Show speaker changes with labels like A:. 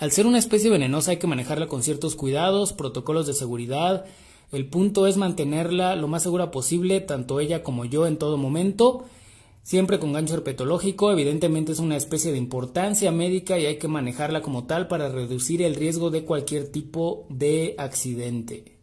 A: Al ser una especie venenosa hay que manejarla con ciertos cuidados, protocolos de seguridad. El punto es mantenerla lo más segura posible, tanto ella como yo en todo momento, siempre con gancho herpetológico. Evidentemente es una especie de importancia médica y hay que manejarla como tal para reducir el riesgo de cualquier tipo de accidente.